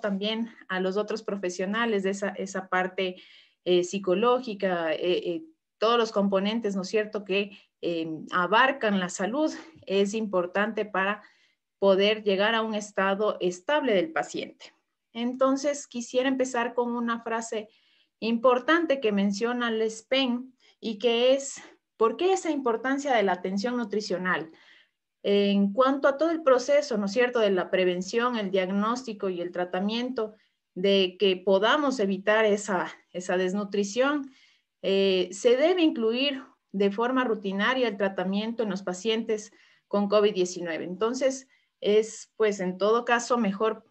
también a los otros profesionales de esa, parte eh, psicológica, eh, eh, todos los componentes, ¿no es cierto?, que abarcan la salud, es importante para poder llegar a un estado estable del paciente. Entonces, quisiera empezar con una frase importante que menciona Les Pen y que es, ¿por qué esa importancia de la atención nutricional? En cuanto a todo el proceso, ¿no es cierto?, de la prevención, el diagnóstico y el tratamiento, de que podamos evitar esa, desnutrición, eh, se debe incluir de forma rutinaria el tratamiento en los pacientes con COVID-19. Entonces, es pues en todo caso mejor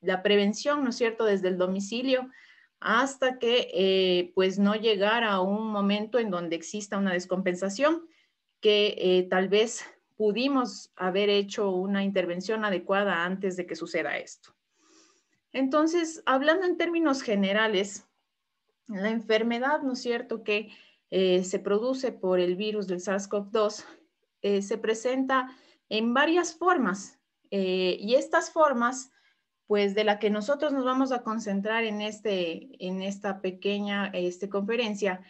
la prevención, ¿no es cierto?, desde el domicilio hasta que eh, pues no llegar a un momento en donde exista una descompensación que eh, tal vez pudimos haber hecho una intervención adecuada antes de que suceda esto. Entonces, hablando en términos generales, la enfermedad, ¿no es cierto?, que eh, se produce por el virus del SARS-CoV-2 eh, se presenta en varias formas eh, y estas formas, pues de la que nosotros nos vamos a concentrar en, este, en esta pequeña este, conferencia,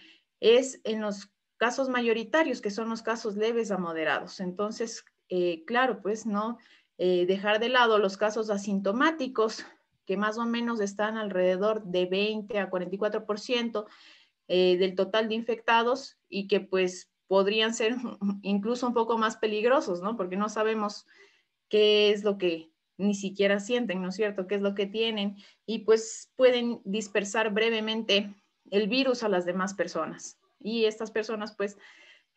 es en los casos mayoritarios, que son los casos leves a moderados. Entonces, eh, claro, pues no eh, dejar de lado los casos asintomáticos, que más o menos están alrededor de 20 a 44% eh, del total de infectados y que pues podrían ser incluso un poco más peligrosos, ¿no? Porque no sabemos qué es lo que ni siquiera sienten, ¿no es cierto? ¿Qué es lo que tienen? Y pues pueden dispersar brevemente el virus a las demás personas y estas personas pues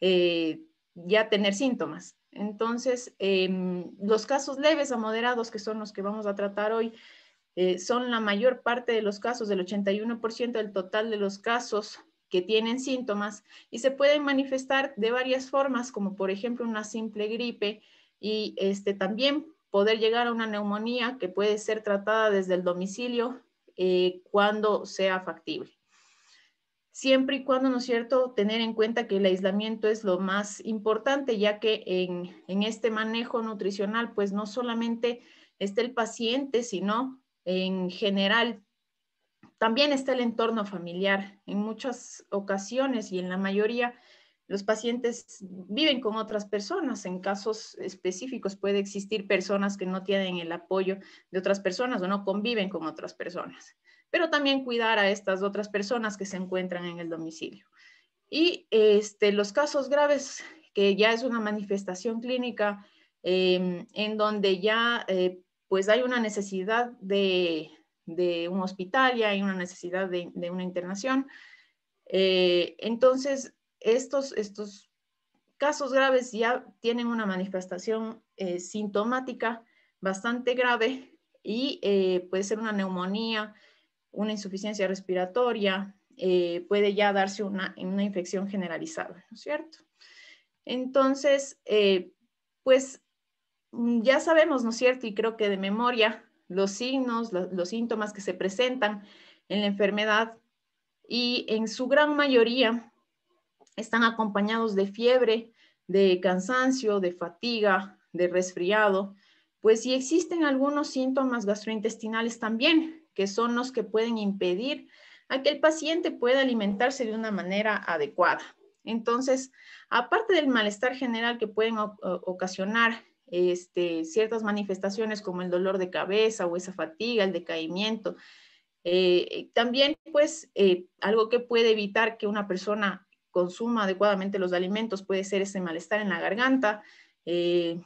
eh, ya tener síntomas. Entonces, em, los casos leves a moderados, que son los que vamos a tratar hoy, eh, son la mayor parte de los casos, del 81% del total de los casos que tienen síntomas y se pueden manifestar de varias formas, como por ejemplo una simple gripe y este, también poder llegar a una neumonía que puede ser tratada desde el domicilio eh, cuando sea factible siempre y cuando, ¿no es cierto?, tener en cuenta que el aislamiento es lo más importante, ya que en, este manejo nutricional, pues no solamente está el paciente, sino en general también está el entorno familiar. En muchas ocasiones y en la mayoría, los pacientes viven con otras personas. En casos específicos puede existir personas que no tienen el apoyo de otras personas o no conviven con otras personas pero también cuidar a estas otras personas que se encuentran en el domicilio. Y este, los casos graves, que ya es una manifestación clínica em, en donde ya eh, pues hay una necesidad de, de, un hospital, ya hay una necesidad de, de una internación. Eh, entonces, estos, estos casos graves ya tienen una manifestación eh, sintomática bastante grave y puede ser una neumonía, una insuficiencia respiratoria, eh, puede ya darse una, infección generalizada, ¿no es cierto? Entonces, eh, pues mm, ya sabemos, ¿no es cierto? Y creo que de memoria los signos, los, síntomas que se presentan en la enfermedad y en su gran mayoría están acompañados de fiebre, de cansancio, de fatiga, de resfriado, pues si existen algunos síntomas gastrointestinales también, que son los que pueden impedir a que el paciente pueda alimentarse de una manera adecuada. Entonces, aparte del malestar general que pueden ocasionar este, ciertas manifestaciones como el dolor de cabeza o esa fatiga, el decaimiento, eh, también pues eh, algo que puede evitar que una persona consuma adecuadamente los alimentos puede ser ese malestar en la garganta, eh,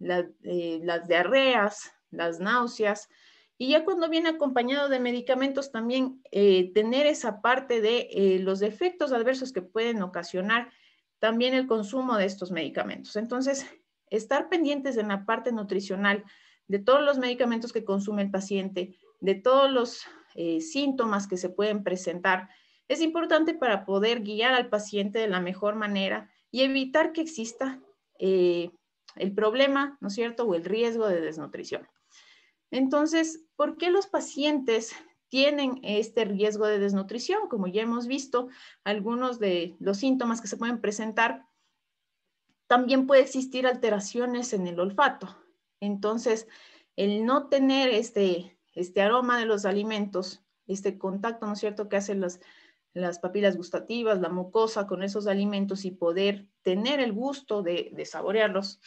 las diarreas, las náuseas, y ya cuando viene acompañado de medicamentos, también eh, tener esa parte de eh, los efectos adversos que pueden ocasionar también el consumo de estos medicamentos. Entonces, estar pendientes en la parte nutricional de todos los medicamentos que consume el paciente, de todos los eh, síntomas que se pueden presentar, es importante para poder guiar al paciente de la mejor manera y evitar que exista el problema, ¿no es cierto?, o el riesgo de desnutrición. Entonces, ¿por qué los pacientes tienen este riesgo de desnutrición? Como ya hemos visto, algunos de los síntomas que se pueden presentar, también puede existir alteraciones en el olfato. Entonces, el no tener este, este aroma de los alimentos, este contacto, ¿no es cierto?, que hacen las, papilas gustativas, la mucosa con esos alimentos y poder tener el gusto de saborearlos,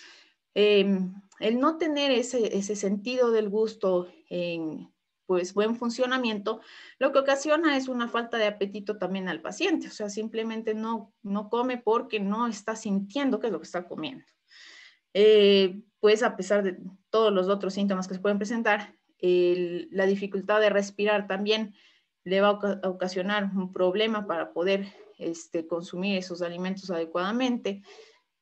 Em, el no tener ese, sentido del gusto en pues buen funcionamiento, lo que ocasiona es una falta de apetito también al paciente, o sea, simplemente no, come porque no está sintiendo qué es lo que está comiendo. Eh, pues a pesar de todos los otros síntomas que se pueden presentar, la dificultad de respirar también le va a ocasionar un problema para poder este, consumir esos alimentos adecuadamente,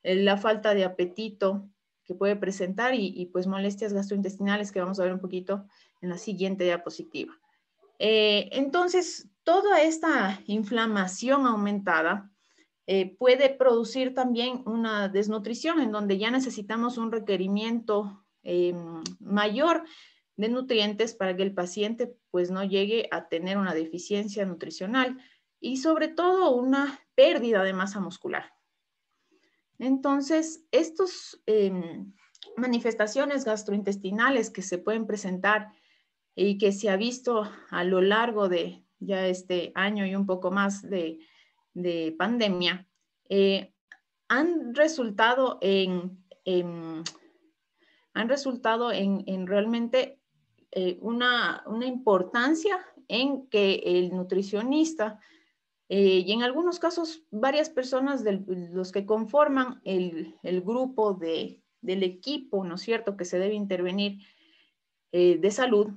eh, la falta de apetito, puede presentar y, pues molestias gastrointestinales que vamos a ver un poquito en la siguiente diapositiva. Eh, entonces, toda esta inflamación aumentada eh, puede producir también una desnutrición en donde ya necesitamos un requerimiento em, mayor de nutrientes para que el paciente pues no llegue a tener una deficiencia nutricional y sobre todo una pérdida de masa muscular. Entonces, estas em, manifestaciones gastrointestinales que se pueden presentar y que se ha visto a lo largo de ya este año y un poco más de, pandemia, eh, han resultado en, han resultado en, realmente eh, una, importancia en que el nutricionista eh, y en algunos casos, varias personas de los que conforman el, grupo del equipo, ¿no es cierto?, que se debe intervenir eh, de salud,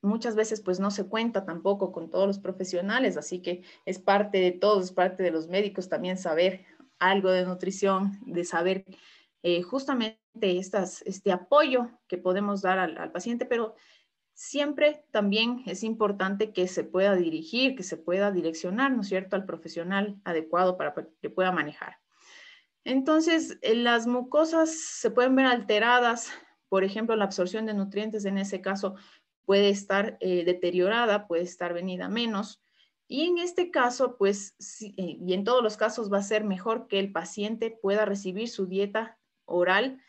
muchas veces pues no se cuenta tampoco con todos los profesionales, así que es parte de todos, es parte de los médicos también saber algo de nutrición, de saber eh, justamente estas, este apoyo que podemos dar al paciente, pero siempre también es importante que se pueda dirigir, que se pueda direccionar, ¿no es cierto?, al profesional adecuado para que pueda manejar. Entonces, eh, las mucosas se pueden ver alteradas, por ejemplo, la absorción de nutrientes en ese caso puede estar eh, deteriorada, puede estar venida menos. Y en este caso, pues, eh, y en todos los casos va a ser mejor que el paciente pueda recibir su dieta oral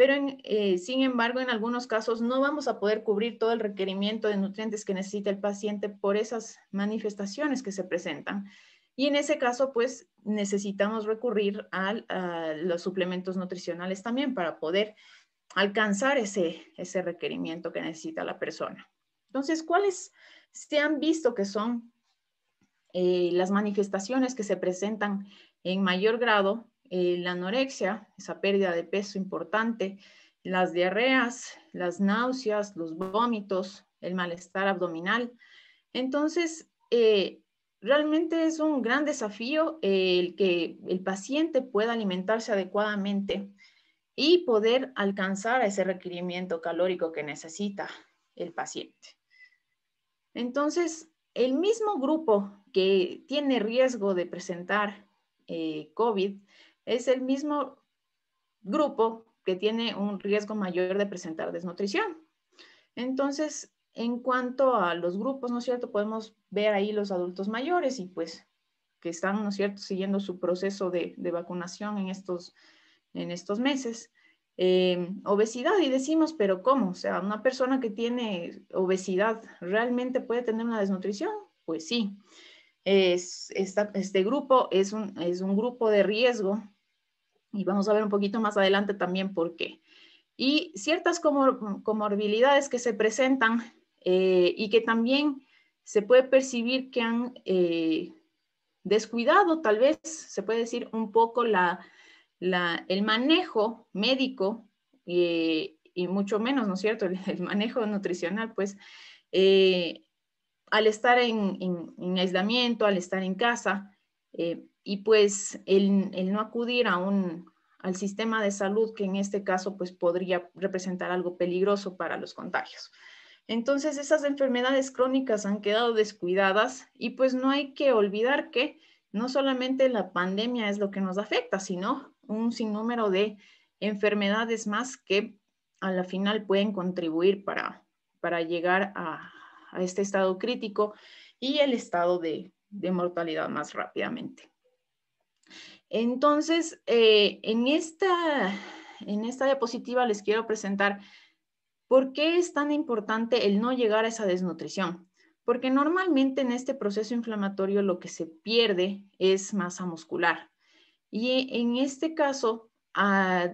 pero eh, sin embargo en algunos casos no vamos a poder cubrir todo el requerimiento de nutrientes que necesita el paciente por esas manifestaciones que se presentan. Y en ese caso, pues necesitamos recurrir a los suplementos nutricionales también para poder alcanzar ese, ese requerimiento que necesita la persona. Entonces, ¿cuáles se han visto que son eh, las manifestaciones que se presentan en mayor grado eh, la anorexia, esa pérdida de peso importante, las diarreas, las náuseas, los vómitos, el malestar abdominal. Entonces, eh, realmente es un gran desafío eh, el que el paciente pueda alimentarse adecuadamente y poder alcanzar ese requerimiento calórico que necesita el paciente. Entonces, el mismo grupo que tiene riesgo de presentar COVID es el mismo grupo que tiene un riesgo mayor de presentar desnutrición. Entonces, en cuanto a los grupos, ¿no es cierto? Podemos ver ahí los adultos mayores y pues que están, ¿no es cierto?, siguiendo su proceso de, vacunación en estos, en estos meses. Eh, obesidad, y decimos, pero ¿cómo? O sea, una persona que tiene obesidad realmente puede tener una desnutrición. Pues sí, es, este grupo es es un grupo de riesgo y vamos a ver un poquito más adelante también por qué. Y ciertas comorbilidades que se presentan eh, y que también se puede percibir que han eh, descuidado, tal vez se puede decir un poco la, el manejo médico eh, y mucho menos, ¿no es cierto?, el, manejo nutricional, pues al estar en, aislamiento, al estar en casa, eh, y pues el, no acudir a al sistema de salud, que en este caso pues podría representar algo peligroso para los contagios. Entonces esas enfermedades crónicas han quedado descuidadas y pues no hay que olvidar que no solamente la pandemia es lo que nos afecta, sino un sinnúmero de enfermedades más que a la final pueden contribuir para, llegar a, este estado crítico y el estado de mortalidad más rápidamente. Entonces, eh, en, esta, diapositiva les quiero presentar por qué es tan importante el no llegar a esa desnutrición. Porque normalmente en este proceso inflamatorio lo que se pierde es masa muscular. Y en este caso, ah,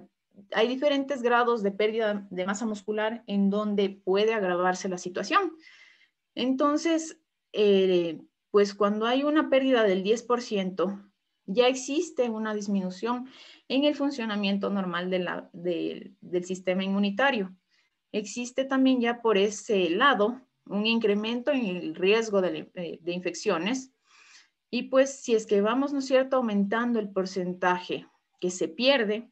hay diferentes grados de pérdida de masa muscular en donde puede agravarse la situación. Entonces, eh, pues cuando hay una pérdida del 10%, ya existe una disminución en el funcionamiento normal del sistema inmunitario. Existe también ya por ese lado un incremento en el riesgo de, eh, de infecciones y pues si es que vamos, ¿no es cierto?, aumentando el porcentaje que se pierde,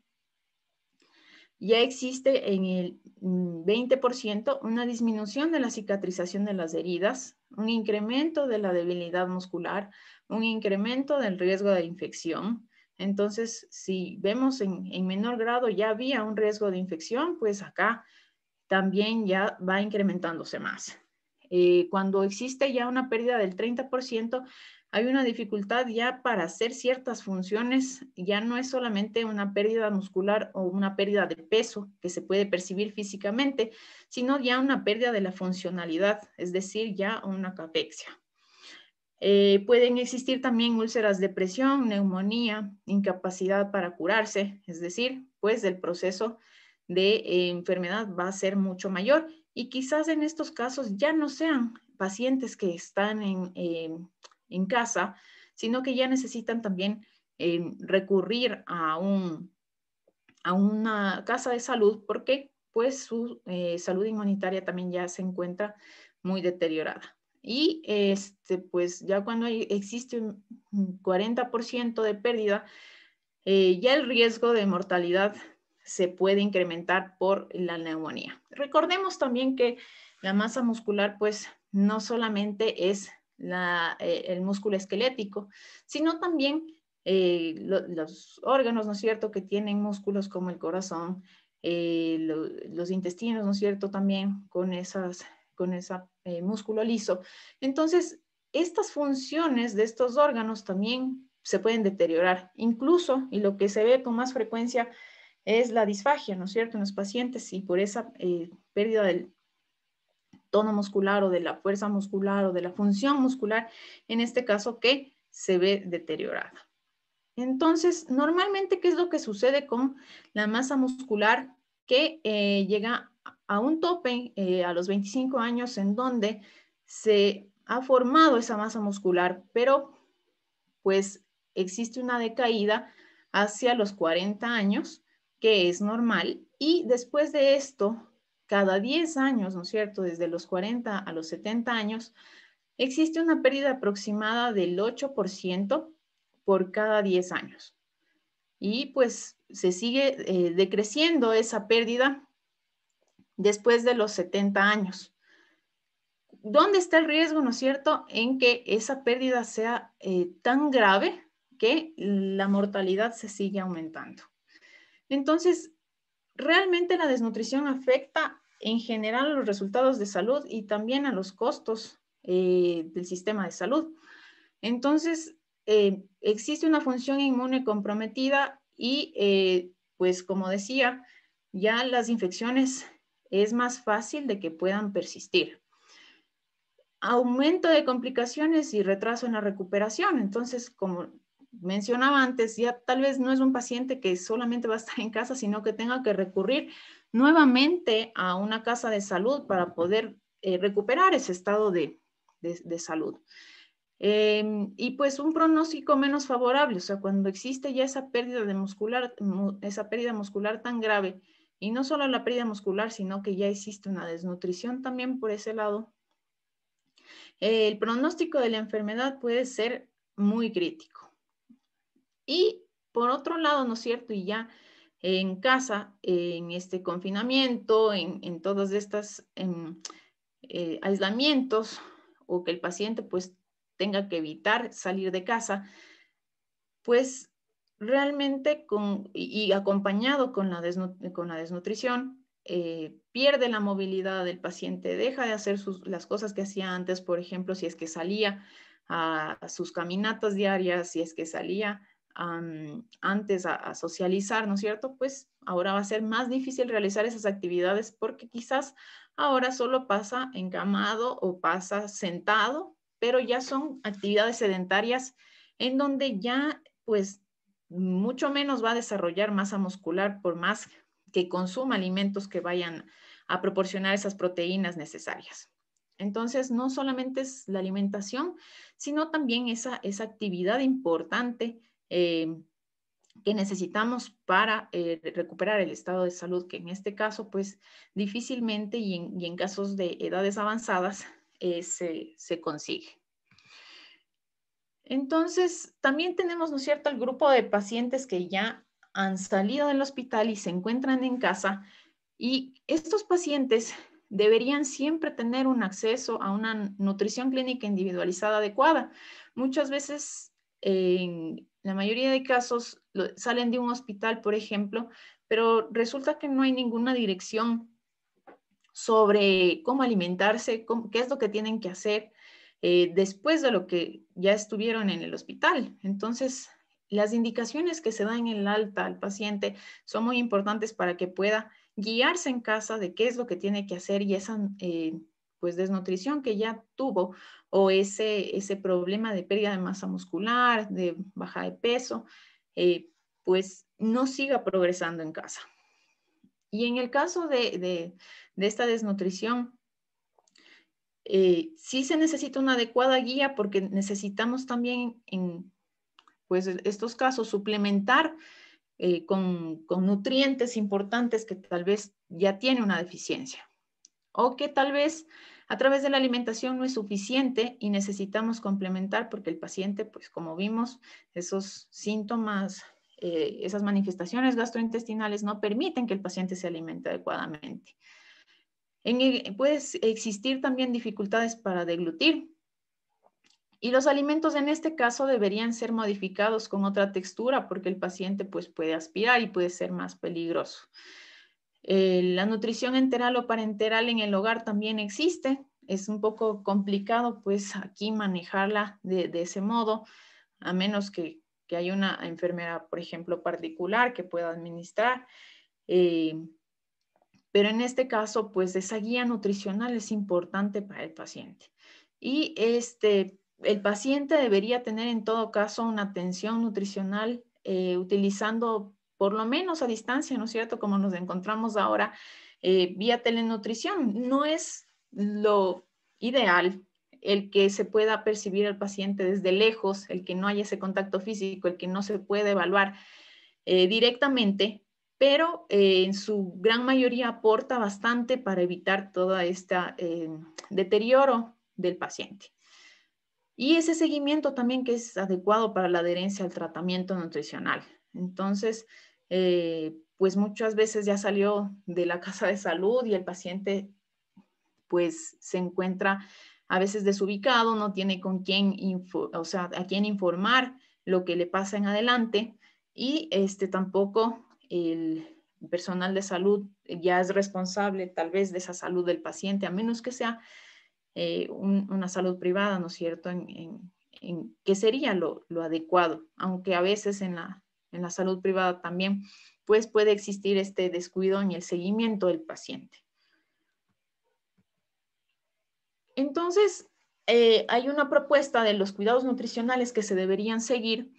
ya existe en el 20% mm, una disminución de la cicatrización de las heridas un incremento de la debilidad muscular, un incremento del riesgo de infección. Entonces, si vemos en, menor grado ya había un riesgo de infección, pues acá también ya va incrementándose más. Eh, cuando existe ya una pérdida del 30%, hay una dificultad ya para hacer ciertas funciones, ya no es solamente una pérdida muscular o una pérdida de peso que se puede percibir físicamente, sino ya una pérdida de la funcionalidad, es decir, ya una capexia. Eh, pueden existir también úlceras de presión, neumonía, incapacidad para curarse, es decir, pues el proceso de eh, enfermedad va a ser mucho mayor y quizás en estos casos ya no sean pacientes que están en, eh, en casa, sino que ya necesitan también eh, recurrir a, un, a una casa de salud porque pues su eh, salud inmunitaria también ya se encuentra muy deteriorada. Y este, pues ya cuando existe un 40% de pérdida, eh, ya el riesgo de mortalidad se puede incrementar por la neumonía. Recordemos también que la masa muscular pues no solamente es eh, el músculo esquelético, sino también eh, los órganos, ¿no es cierto?, que tienen músculos como el corazón, eh, los intestinos, ¿no es cierto?, también con, esas, con ese músculo liso. Entonces, estas funciones de estos órganos también se pueden deteriorar, incluso, y lo que se ve con más frecuencia es la disfagia, ¿no es cierto?, en los pacientes y por esa pérdida del tono muscular o de la fuerza muscular o de la función muscular, en este caso que se ve deteriorada. Entonces, normalmente, ¿qué es lo que sucede con la masa muscular que eh, llega a un tope eh, a los 25 años en donde se ha formado esa masa muscular, pero pues existe una decaída hacia los 40 años, que es normal, y después de esto cada 10 años, ¿no es cierto?, desde los 40 a los 70 años, existe una pérdida aproximada del 8% por cada 10 años. Y pues se sigue eh, decreciendo esa pérdida después de los 70 años. ¿Dónde está el riesgo, no es cierto?, en que esa pérdida sea eh, tan grave que la mortalidad se sigue aumentando. Entonces, realmente la desnutrición afecta en general a los resultados de salud y también a los costos eh, del sistema de salud. Entonces, eh, existe una función inmune comprometida y, eh, pues como decía, ya las infecciones es más fácil de que puedan persistir. Aumento de complicaciones y retraso en la recuperación. Entonces, como mencionaba antes, ya tal vez no es un paciente que solamente va a estar en casa, sino que tenga que recurrir nuevamente a una casa de salud para poder eh, recuperar ese estado de, salud. Em, y pues un pronóstico menos favorable, o sea, cuando existe ya esa pérdida, de muscular, esa pérdida muscular tan grave, y no solo la pérdida muscular, sino que ya existe una desnutrición también por ese lado, el pronóstico de la enfermedad puede ser muy crítico. Y por otro lado, ¿no es cierto? Y ya en casa, en este confinamiento, en, todos estos em, eh, aislamientos, o que el paciente pues tenga que evitar salir de casa, pues realmente y, acompañado con la, desnutrición, eh, pierde la movilidad del paciente, deja de hacer las cosas que hacía antes, por ejemplo, si es que salía a sus caminatas diarias, si es que salía antes a, socializar, ¿no es cierto? Pues ahora va a ser más difícil realizar esas actividades porque quizás ahora solo pasa encamado o pasa sentado, pero ya son actividades sedentarias en donde ya pues mucho menos va a desarrollar masa muscular por más que consuma alimentos que vayan a proporcionar esas proteínas necesarias. Entonces, no solamente es la alimentación, sino también esa, esa actividad importante eh, que necesitamos para eh, recuperar el estado de salud, que en este caso, pues difícilmente y en, casos de edades avanzadas eh, se, se, consigue. Entonces, también tenemos, ¿no es cierto?, el grupo de pacientes que ya han salido del hospital y se encuentran en casa. Y estos pacientes deberían siempre tener un acceso a una nutrición clínica individualizada adecuada. Muchas veces en, la mayoría de casos salen de un hospital, por ejemplo, pero resulta que no hay ninguna dirección sobre cómo alimentarse, qué es lo que tienen que hacer eh, después de lo que ya estuvieron en el hospital. Entonces, las indicaciones que se dan en el alta al paciente son muy importantes para que pueda guiarse en casa de qué es lo que tiene que hacer y esa eh, pues desnutrición que ya tuvo o ese, problema de pérdida de masa muscular, de baja de peso, eh, pues no siga progresando en casa. Y en el caso de, esta desnutrición, eh, sí se necesita una adecuada guía porque necesitamos también en pues, estos casos suplementar eh, con, con, nutrientes importantes que tal vez ya tiene una deficiencia o que tal vez a través de la alimentación no es suficiente y necesitamos complementar porque el paciente, pues como vimos, esos síntomas, eh, esas manifestaciones gastrointestinales no permiten que el paciente se alimente adecuadamente. puede existir también dificultades para deglutir, y los alimentos en este caso deberían ser modificados con otra textura porque el paciente pues, puede aspirar y puede ser más peligroso. Eh, la nutrición enteral o parenteral en el hogar también existe es un poco complicado pues aquí manejarla de, ese modo, a menos que, que haya una enfermera, por ejemplo, particular que pueda administrar. Eh, pero en este caso, pues esa guía nutricional es importante para el paciente. Y este, el paciente debería tener en todo caso una atención nutricional eh, utilizando por lo menos a distancia, ¿no es cierto? Como nos encontramos ahora, eh, vía telenutrición. No es lo ideal, el que se pueda percibir al paciente desde lejos, el que no haya ese contacto físico, el que no se pueda evaluar eh, directamente, pero eh, en su gran mayoría aporta bastante para evitar todo este eh, deterioro del paciente. Y ese seguimiento también que es adecuado para la adherencia al tratamiento nutricional. Entonces, pues muchas veces ya salió de la casa de salud y el paciente pues se encuentra a veces desubicado, no tiene con quién, a quién informar lo que le pasa en adelante y este tampoco el personal de salud ya es responsable tal vez de esa salud del paciente, a menos que sea eh, una salud privada, ¿no es cierto?, en, que sería lo, lo, adecuado, aunque a veces en la, en la salud privada también, pues puede existir este descuido en el seguimiento del paciente. Entonces, eh, hay una propuesta de los cuidados nutricionales que se deberían seguir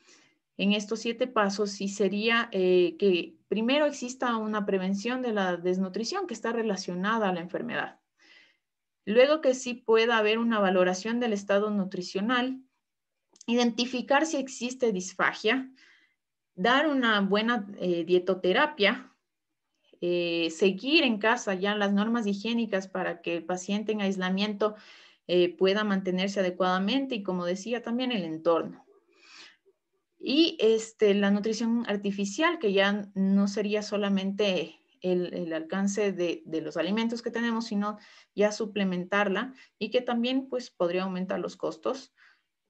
en estos siete pasos y sería eh, que primero exista una prevención de la desnutrición que está relacionada a la enfermedad. Luego que sí pueda haber una valoración del estado nutricional, identificar si existe disfagia, dar una buena eh, dietoterapia eh, seguir en casa ya las normas higiénicas para que el paciente en aislamiento eh, pueda mantenerse adecuadamente y como decía también el entorno. Y este, la nutrición artificial, que ya no sería solamente el, alcance de, de, los alimentos que tenemos, sino ya suplementarla y que también pues, podría aumentar los costos.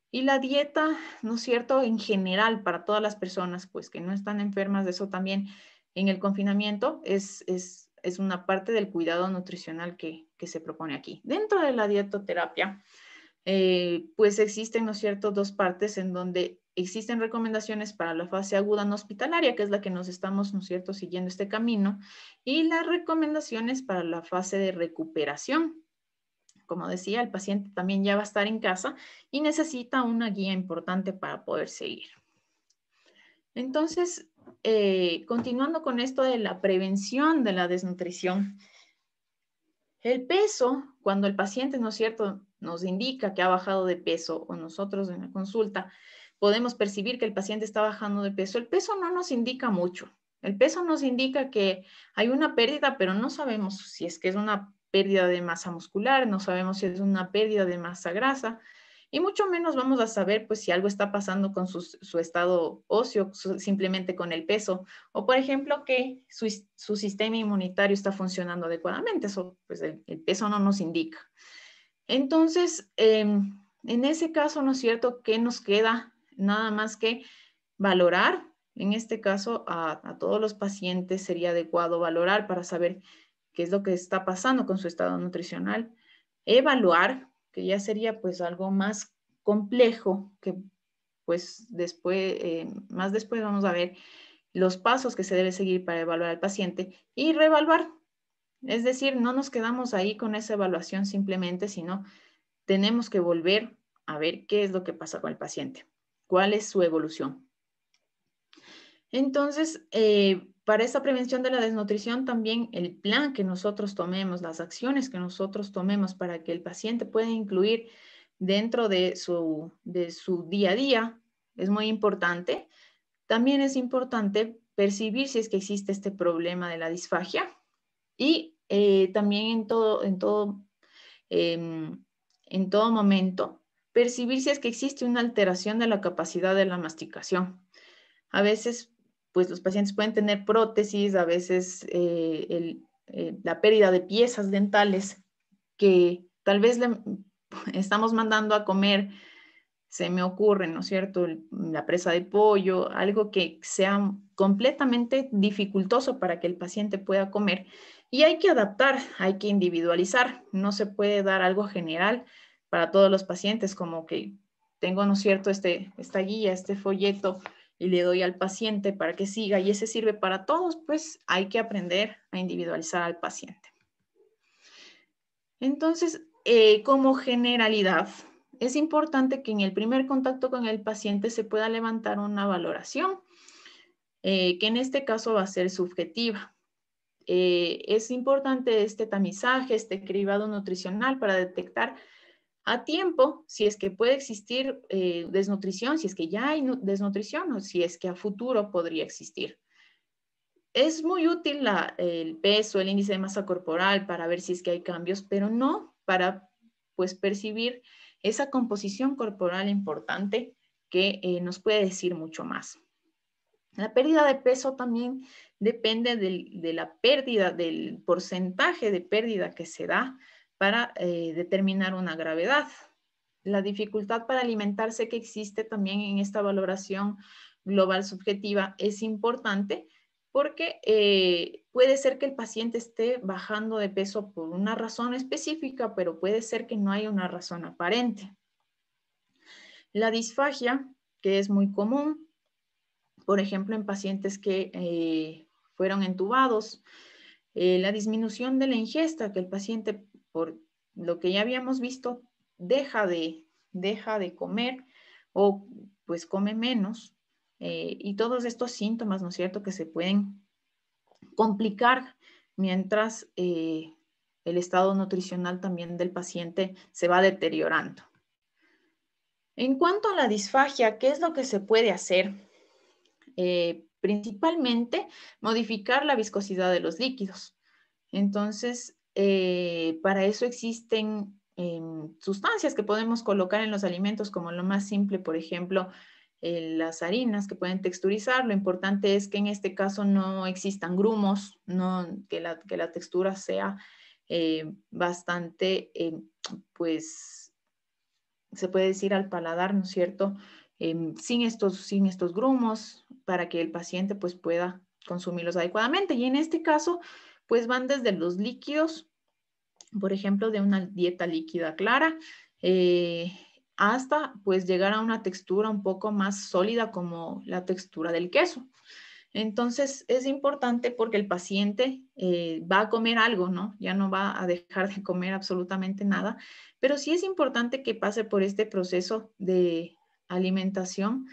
Y la dieta, ¿no es cierto?, en general para todas las personas pues, que no están enfermas de eso también, en el confinamiento es, una parte del cuidado nutricional que, se propone aquí. Dentro de la dietoterapia, eh, pues existen, ¿no es cierto?, dos partes en donde existen recomendaciones para la fase aguda no hospitalaria, que es la que nos estamos, ¿no es cierto?, siguiendo este camino, y las recomendaciones para la fase de recuperación. Como decía, el paciente también ya va a estar en casa y necesita una guía importante para poder seguir. Entonces, eh, continuando con esto de la prevención de la desnutrición, el peso, cuando el paciente, ¿no es cierto?, nos indica que ha bajado de peso o nosotros en la consulta podemos percibir que el paciente está bajando de peso, el peso no nos indica mucho. El peso nos indica que hay una pérdida, pero no sabemos si es que es una pérdida de masa muscular, no sabemos si es una pérdida de masa grasa, y mucho menos vamos a saber pues si algo está pasando con su, estado óseo, simplemente con el peso, o por ejemplo que su, sistema inmunitario está funcionando adecuadamente, eso pues el, peso no nos indica. Entonces, em, en ese caso, ¿no es cierto? ¿Qué nos queda? Nada más que valorar, en este caso a todos los pacientes sería adecuado valorar para saber qué es lo que está pasando con su estado nutricional, evaluar que ya sería pues algo más complejo que pues después, eh, más después vamos a ver los pasos que se debe seguir para evaluar al paciente y reevaluar. Es decir, no nos quedamos ahí con esa evaluación simplemente, sino tenemos que volver a ver qué es lo que pasa con el paciente, cuál es su evolución. Entonces, eh, para esa prevención de la desnutrición también el plan que nosotros tomemos, las acciones que nosotros tomemos para que el paciente pueda incluir dentro de su, de su día a día es muy importante. También es importante percibir si es que existe este problema de la disfagia y eh, también en todo, en, todo, em, en todo momento percibir si es que existe una alteración de la capacidad de la masticación. A veces pues los pacientes pueden tener prótesis, a veces eh, eh, la pérdida de piezas dentales que tal vez le estamos mandando a comer, se me ocurre, ¿no es cierto? La presa de pollo, algo que sea completamente dificultoso para que el paciente pueda comer. Y hay que adaptar, hay que individualizar, no se puede dar algo general para todos los pacientes, como que tengo, ¿no es cierto?, este, esta guía, este folleto y le doy al paciente para que siga y ese sirve para todos, pues hay que aprender a individualizar al paciente. Entonces, eh, como generalidad, es importante que en el primer contacto con el paciente se pueda levantar una valoración, eh, que en este caso va a ser subjetiva. Eh, es importante este tamizaje, este cribado nutricional para detectar a tiempo, si es que puede existir eh, desnutrición, si es que ya hay desnutrición o si es que a futuro podría existir. Es muy útil el peso, el índice de masa corporal para ver si es que hay cambios, pero no para pues percibir esa composición corporal importante que eh, nos puede decir mucho más. La pérdida de peso también depende de la pérdida, del porcentaje de pérdida que se da para eh, determinar una gravedad. La dificultad para alimentarse que existe también en esta valoración global subjetiva es importante porque eh, puede ser que el paciente esté bajando de peso por una razón específica, pero puede ser que no haya una razón aparente. La disfagia, que es muy común, por ejemplo, en pacientes que eh, fueron entubados, la disminución de la ingesta, que el paciente por lo que ya habíamos visto, deja de, deja de comer o pues come menos eh, y todos estos síntomas, ¿no es cierto?, que se pueden complicar mientras eh, el estado nutricional también del paciente se va deteriorando. En cuanto a la disfagia, ¿qué es lo que se puede hacer? Eh, principalmente modificar la viscosidad de los líquidos. Entonces, eh, para eso existen em, sustancias que podemos colocar en los alimentos, como lo más simple, por ejemplo, eh, las harinas que pueden texturizar. Lo importante es que en este caso no existan grumos, que, la, textura sea eh, bastante, em, pues, se puede decir al paladar, ¿no es cierto? Em, sin, estos, grumos, para que el paciente pues, pueda consumirlos adecuadamente. Y en este caso, pues van desde los líquidos, por ejemplo, de una dieta líquida clara, eh, hasta pues llegar a una textura un poco más sólida como la textura del queso. Entonces es importante porque el paciente eh, va a comer algo, ¿no? Ya no va a dejar de comer absolutamente nada, pero sí es importante que pase por este proceso de alimentación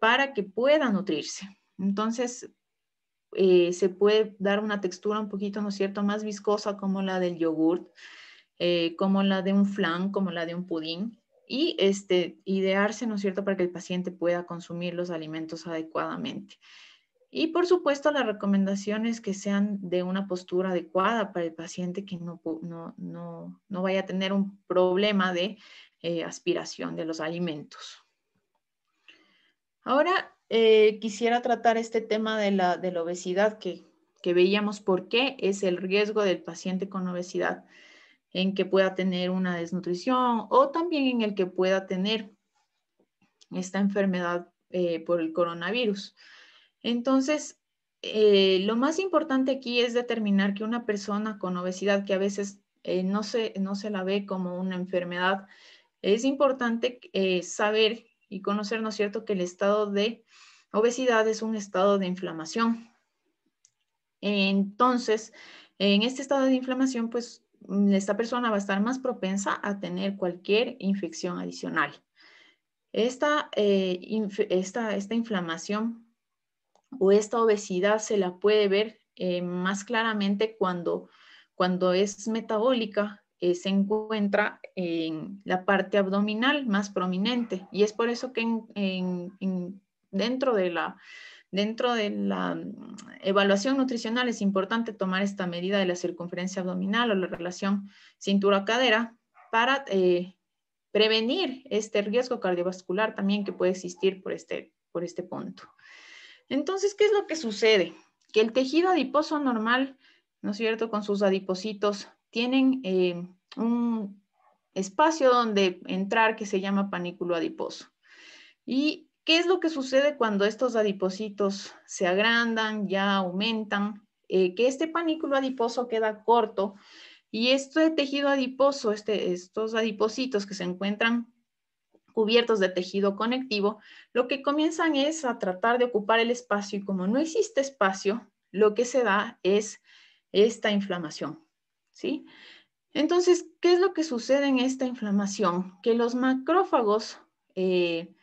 para que pueda nutrirse. Entonces, eh, se puede dar una textura un poquito, ¿no es cierto?, más viscosa como la del yogurt, eh, como la de un flan, como la de un pudín, y este, idearse, ¿no es cierto?, para que el paciente pueda consumir los alimentos adecuadamente. Y por supuesto, las recomendaciones que sean de una postura adecuada para el paciente que no, no, vaya a tener un problema de eh, aspiración de los alimentos. Ahora eh, quisiera tratar este tema de la, obesidad que, veíamos por qué es el riesgo del paciente con obesidad en que pueda tener una desnutrición o también en el que pueda tener esta enfermedad eh, por el coronavirus. Entonces, eh, lo más importante aquí es determinar que una persona con obesidad, que a veces no, se, no se la ve como una enfermedad, es importante saber y conocer, ¿no es cierto?, que el estado de obesidad es un estado de inflamación. Entonces, en este estado de inflamación, pues mm, esta persona va a estar más propensa a tener cualquier infección adicional. Esta, eh, esta, inflamación o esta obesidad se la puede ver eh, más claramente cuando, cuando es metabólica eh, se encuentra en la parte abdominal más prominente y es por eso que dentro de la dentro de la mm, evaluación nutricional es importante tomar esta medida de la circunferencia abdominal o la relación cintura-cadera para eh, prevenir este riesgo cardiovascular también que puede existir por este, por este punto. Entonces, ¿qué es lo que sucede? Que el tejido adiposo normal, ¿no es cierto?, con sus adipositos, tienen eh, un espacio donde entrar que se llama panículo adiposo. ¿Y qué es lo que sucede cuando estos adipositos se agrandan, ya aumentan? Eh, que este panículo adiposo queda corto y este tejido adiposo, este, estos adipocitos que se encuentran cubiertos de tejido conectivo, lo que comienzan es a tratar de ocupar el espacio y como no existe espacio, lo que se da es esta inflamación. ¿sí? Entonces, ¿qué es lo que sucede en esta inflamación? Que los macrófagos eh,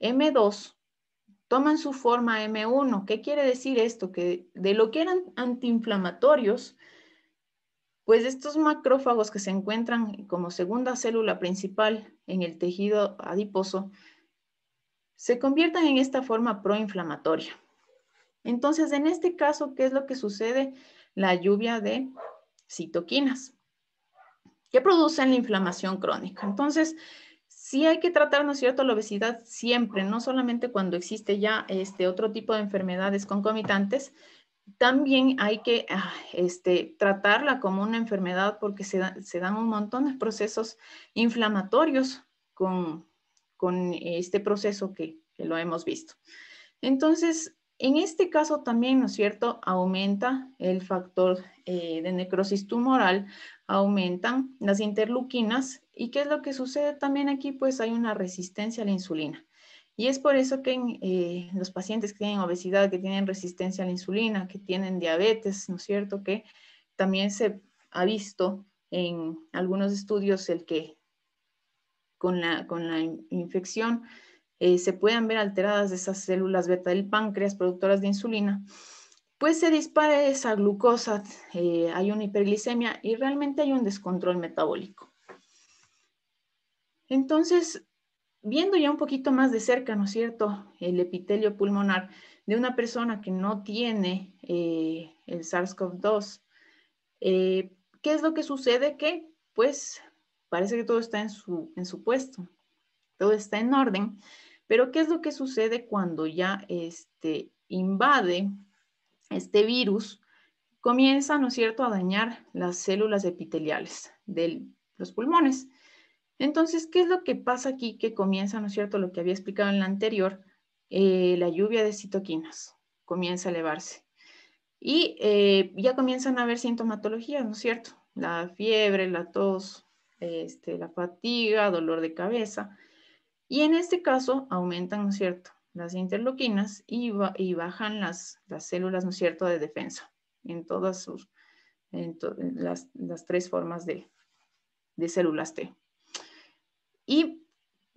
M2 toman su forma M1. ¿Qué quiere decir esto? Que de lo que eran antiinflamatorios, pues estos macrófagos que se encuentran como segunda célula principal en el tejido adiposo, se conviertan en esta forma proinflamatoria. Entonces, en este caso, ¿qué es lo que sucede? La lluvia de citoquinas que producen la inflamación crónica. Entonces, si hay que tratar, ¿no es cierto?, la obesidad siempre, no solamente cuando existe ya este otro tipo de enfermedades concomitantes, también hay que ah, este, tratarla como una enfermedad porque se, dan un montón de procesos inflamatorios con, este proceso que, que, lo hemos visto. Entonces, en este caso también, ¿no es cierto?, aumenta el factor eh, de necrosis tumoral, aumentan las interleuquinas y ¿qué es lo que sucede también aquí? Pues hay una resistencia a la insulina. Y es por eso que eh, los pacientes que tienen obesidad, que tienen resistencia a la insulina, que tienen diabetes, ¿no es cierto?, que también se ha visto en algunos estudios el que con la, infección eh, se puedan ver alteradas esas células beta del páncreas productoras de insulina, pues se dispara esa glucosa, eh, hay una hiperglicemia y realmente hay un descontrol metabólico. Entonces, viendo ya un poquito más de cerca, ¿no es cierto?, el epitelio pulmonar de una persona que no tiene eh, el SARS-CoV-2, ¿qué es lo que sucede? Que pues parece que todo está en su puesto, todo está en orden. Pero ¿qué es lo que sucede cuando ya este, invade este virus? Comienza, ¿no es cierto?, a dañar las células epiteliales de los pulmones. Entonces, ¿qué es lo que pasa aquí? Que comienza, ¿no es cierto?, lo que había explicado en la anterior, eh, la lluvia de citoquinas comienza a elevarse. Y eh, ya comienzan a haber sintomatologías, ¿no es cierto? La fiebre, la tos, este, la fatiga, dolor de cabeza. Y en este caso aumentan, ¿no es cierto?, las interloquinas y, bajan las, células, ¿no es cierto?, de defensa en todas sus, las, tres formas de, células T. Y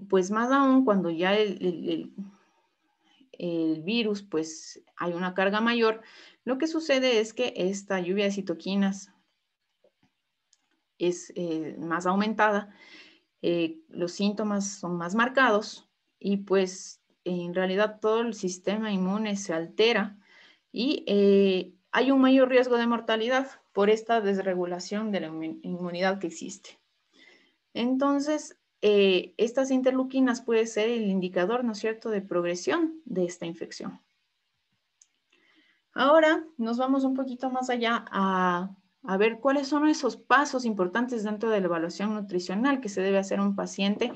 pues más aún cuando ya el, virus, pues hay una carga mayor, lo que sucede es que esta lluvia de citoquinas es eh, más aumentada eh, los síntomas son más marcados y pues en realidad todo el sistema inmune se altera y eh, hay un mayor riesgo de mortalidad por esta desregulación de la inmunidad que existe. Entonces, eh, estas interleuquinas pueden ser el indicador, ¿no es cierto?, de progresión de esta infección. Ahora nos vamos un poquito más allá a a ver cuáles son esos pasos importantes dentro de la evaluación nutricional que se debe hacer a un paciente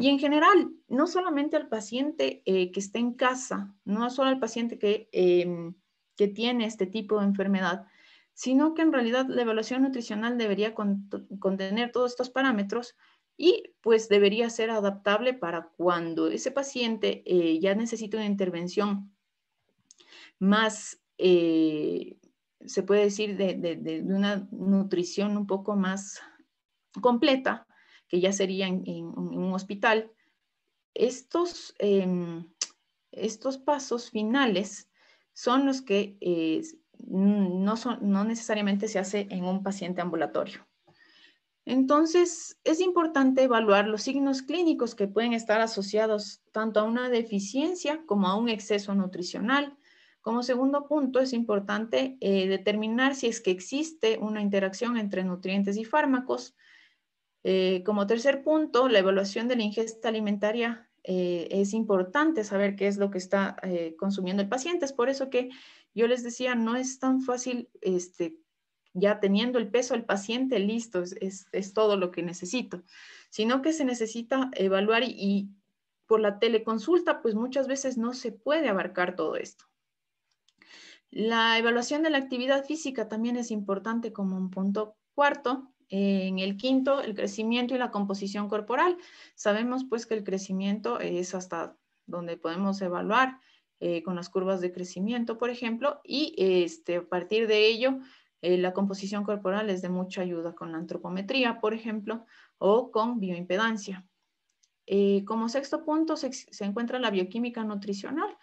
y en general, no solamente al paciente eh, que está en casa, no solo al paciente em, que, tiene este tipo de enfermedad, sino que en realidad la evaluación nutricional debería contener todos estos parámetros y pues debería ser adaptable para cuando ese paciente eh, ya necesita una intervención más eh, se puede decir, de, una nutrición un poco más completa, que ya sería en, un hospital, estos, em, estos pasos finales son los que eh, no, no necesariamente se hace en un paciente ambulatorio. Entonces, es importante evaluar los signos clínicos que pueden estar asociados tanto a una deficiencia como a un exceso nutricional como segundo punto, es importante eh, determinar si es que existe una interacción entre nutrientes y fármacos. Eh, como tercer punto, la evaluación de la ingesta alimentaria eh, es importante saber qué es lo que está consumiendo el paciente. Es por eso que yo les decía, no es tan fácil este, ya teniendo el peso del paciente listo, es, es, todo lo que necesito, sino que se necesita evaluar y por la teleconsulta, pues muchas veces no se puede abarcar todo esto. La evaluación de la actividad física también es importante como un punto cuarto. En el quinto, el crecimiento y la composición corporal. Sabemos pues que el crecimiento es hasta donde podemos evaluar eh, con las curvas de crecimiento, por ejemplo, y este, a partir de ello, eh, la composición corporal es de mucha ayuda con la antropometría, por ejemplo, o con bioimpedancia. Eh, como sexto punto se encuentra la bioquímica nutricional.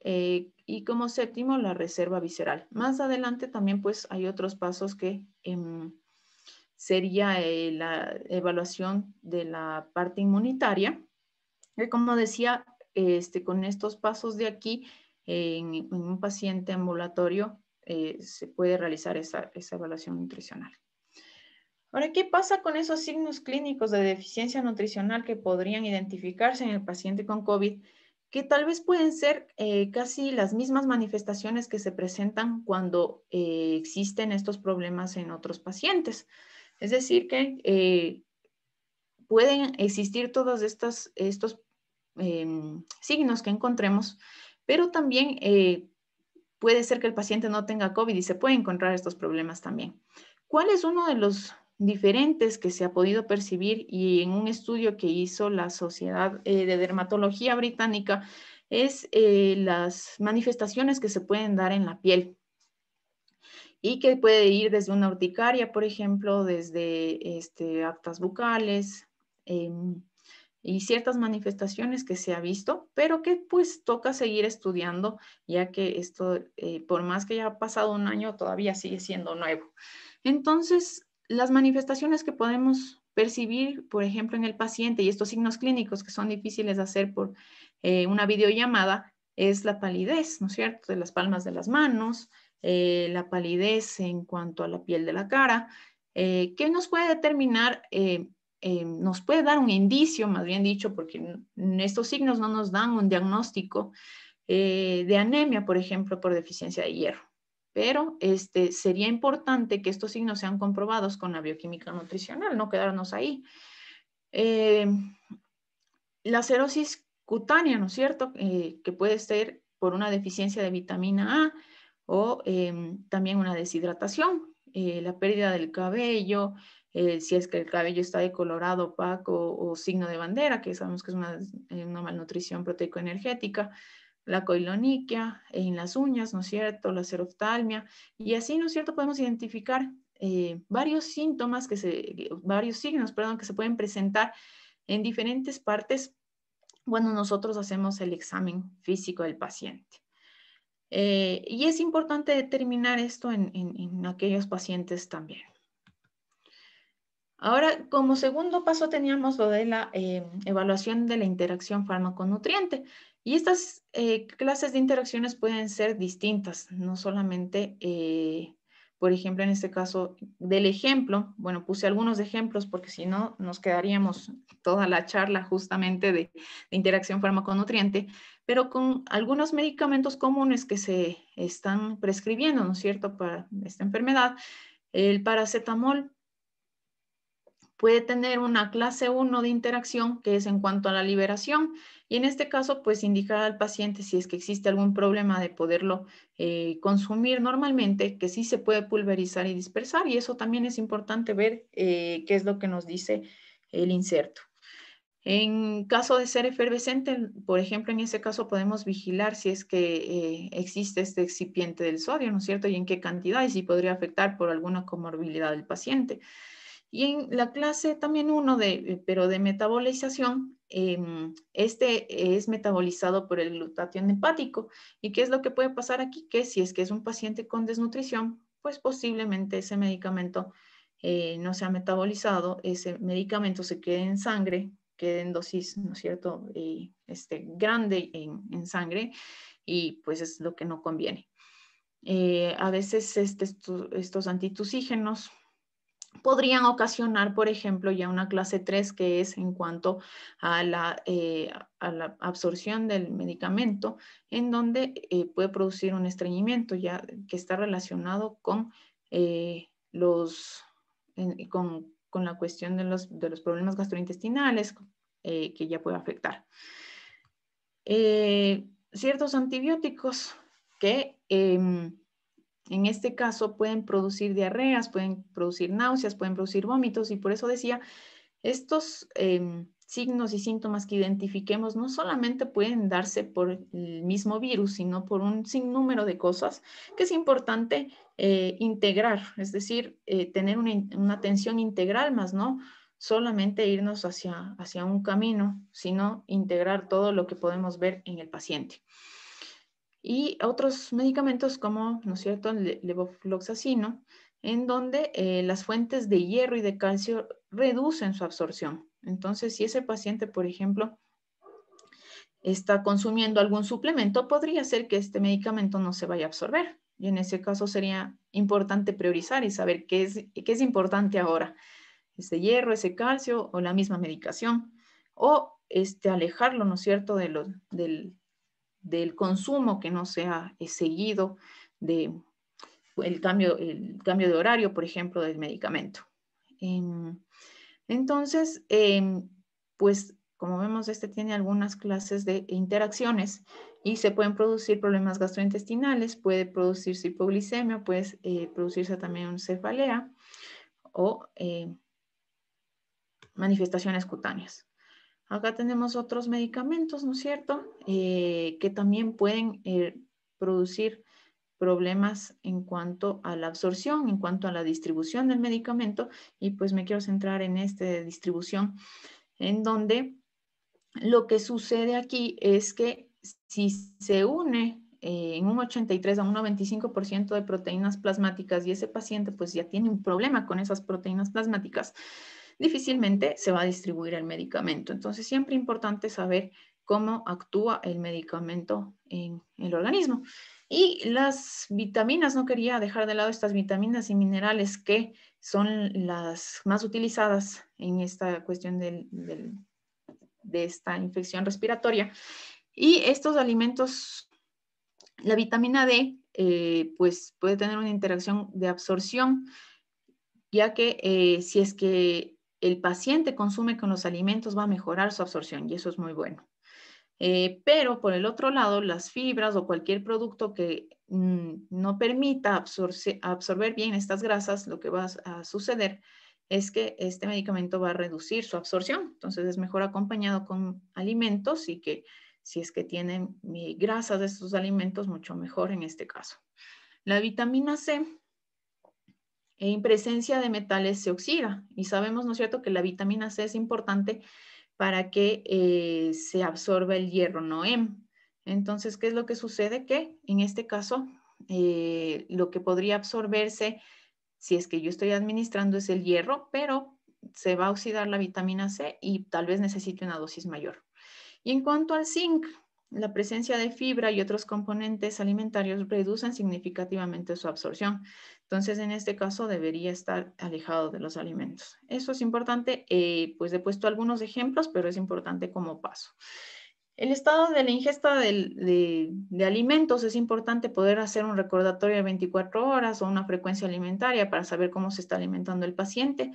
Eh, y como séptimo, la reserva visceral. Más adelante también pues hay otros pasos que em, sería eh, la evaluación de la parte inmunitaria. como decía, este, con estos pasos de aquí, en, un paciente ambulatorio eh, se puede realizar esa, esa evaluación nutricional. Ahora, ¿qué pasa con esos signos clínicos de deficiencia nutricional que podrían identificarse en el paciente con COVID? que tal vez pueden ser eh, casi las mismas manifestaciones que se presentan cuando eh, existen estos problemas en otros pacientes. Es decir, que eh, pueden existir todos estos, estos em, signos que encontremos, pero también puede ser que el paciente no tenga COVID y se puede encontrar estos problemas también. ¿Cuál es uno de los diferentes que se ha podido percibir y en un estudio que hizo la Sociedad eh, de Dermatología Británica es eh, las manifestaciones que se pueden dar en la piel y que puede ir desde una urticaria, por ejemplo, desde este, actas bucales em, y ciertas manifestaciones que se ha visto, pero que pues toca seguir estudiando ya que esto, eh, por más que ya ha pasado un año, todavía sigue siendo nuevo. Entonces, las manifestaciones que podemos percibir, por ejemplo, en el paciente y estos signos clínicos que son difíciles de hacer por eh, una videollamada, es la palidez, ¿no es cierto?, de las palmas de las manos, eh, la palidez en cuanto a la piel de la cara, eh, que nos puede determinar, nos puede dar un indicio, más bien dicho, porque estos signos no nos dan un diagnóstico de anemia, por ejemplo, por deficiencia de hierro pero este, sería importante que estos signos sean comprobados con la bioquímica nutricional, no quedarnos ahí. Eh, la cirosis cutánea, ¿no es cierto? Eh, que puede ser por una deficiencia de vitamina A o eh, también una deshidratación, la pérdida del cabello, si es que el cabello está decolorado, opaco o signo de bandera, que sabemos que es una, una malnutrición proteico la coiloniquia, en las uñas, ¿no es cierto?, la seroftalmia, y así, ¿no es cierto?, podemos identificar eh, varios síntomas, que se, varios signos, perdón, que se pueden presentar en diferentes partes cuando nosotros hacemos el examen físico del paciente. Eh, y es importante determinar esto en, aquellos pacientes también. Ahora, como segundo paso teníamos lo de la eh, evaluación de la interacción farmaconutriente. Y estas eh, clases de interacciones pueden ser distintas, no solamente, eh, por ejemplo, en este caso del ejemplo, bueno, puse algunos ejemplos porque si no nos quedaríamos toda la charla justamente de, de interacción farmaconutriente, pero con algunos medicamentos comunes que se están prescribiendo, ¿no es cierto?, para esta enfermedad. El paracetamol puede tener una clase 1 de interacción que es en cuanto a la liberación y en este caso pues indicar al paciente si es que existe algún problema de poderlo eh, consumir normalmente que sí se puede pulverizar y dispersar y eso también es importante ver eh, qué es lo que nos dice el inserto. En caso de ser efervescente, por ejemplo, en ese caso podemos vigilar si es que eh, existe este excipiente del sodio, ¿no es cierto? Y en qué cantidad y si podría afectar por alguna comorbilidad del paciente. Y en la clase también uno de, eh, pero de metabolización, em, este es metabolizado por el glutatión hepático. ¿Y qué es lo que puede pasar aquí? Que si es que es un paciente con desnutrición, pues posiblemente ese medicamento no eh, no sea metabolizado, ese medicamento se quede en sangre, quede en dosis, ¿no es cierto?, este, grande en, en sangre y pues es lo que no conviene. Eh, a veces este, estos antitusígenos podrían ocasionar, por ejemplo, ya una clase 3 que es en cuanto eh, a la, absorción del medicamento, en donde eh, puede producir un estreñimiento ya que está relacionado con, eh, los, con, la cuestión de los, de los problemas gastrointestinales que ya puede afectar. ciertos antibióticos que em, en este caso pueden producir diarreas, pueden producir náuseas, pueden producir vómitos y por eso decía, estos em, signos y síntomas que identifiquemos no solamente pueden darse por el mismo virus, sino por un sinnúmero de cosas que es importante eh, integrar, es decir, eh, tener una, atención integral más, ¿no? Solamente irnos hacia un camino, sino integrar todo lo que podemos ver en el paciente y otros medicamentos como, ¿no es cierto?, levofloxacino, en donde eh, las fuentes de hierro y de calcio reducen su absorción. Entonces, si ese paciente, por ejemplo, está consumiendo algún suplemento, podría ser que este medicamento no se vaya a absorber. Y en ese caso sería importante priorizar y saber qué es, es importante ahora, ese hierro, ese calcio o la misma medicación, o este, alejarlo, ¿no es cierto?, de lo, del, del consumo que no sea eh, seguido de el cambio, el cambio de horario, por ejemplo, del medicamento. Em, entonces, em, pues como vemos, este tiene algunas clases de interacciones y se pueden producir problemas gastrointestinales, puede producirse hipoglicemia, puede eh, producirse también cefalea o eh, manifestaciones cutáneas. Acá tenemos otros medicamentos, ¿no es cierto? Eh, que también pueden eh, producir problemas en cuanto a la absorción, en cuanto a la distribución del medicamento. Y pues me quiero centrar en esta distribución, en donde lo que sucede aquí es que si se une eh, en un 83 a un 95% de proteínas plasmáticas y ese paciente pues ya tiene un problema con esas proteínas plasmáticas, difícilmente se va a distribuir el medicamento. Entonces, siempre es importante saber cómo actúa el medicamento en el organismo. Y las vitaminas, no quería dejar de lado estas vitaminas y minerales que son las más utilizadas en esta cuestión del, de esta infección respiratoria. Y estos alimentos, la vitamina D, eh, pues puede tener una interacción de absorción, ya que eh, si es que el paciente consume con los alimentos va a mejorar su absorción y eso es muy bueno. Eh, pero por el otro lado, las fibras o cualquier producto que mm, no permita absorber bien estas grasas, lo que va a suceder es que este medicamento va a reducir su absorción. Entonces es mejor acompañado con alimentos y que si es que tienen grasas de estos alimentos, mucho mejor en este caso. La vitamina C en presencia de metales se oxida. Y sabemos, ¿no es cierto?, que la vitamina C es importante para que eh, se absorba el hierro, no Entonces, ¿qué es lo que sucede? Que en este caso, eh, lo que podría absorberse, si es que yo estoy administrando, es el hierro, pero se va a oxidar la vitamina C y tal vez necesite una dosis mayor. Y en cuanto al zinc, la presencia de fibra y otros componentes alimentarios reducen significativamente su absorción. Entonces, en este caso, debería estar alejado de los alimentos. Eso es importante, eh, pues he puesto algunos ejemplos, pero es importante como paso. El estado de la ingesta de, alimentos es importante poder hacer un recordatorio de 24 horas o una frecuencia alimentaria para saber cómo se está alimentando el paciente.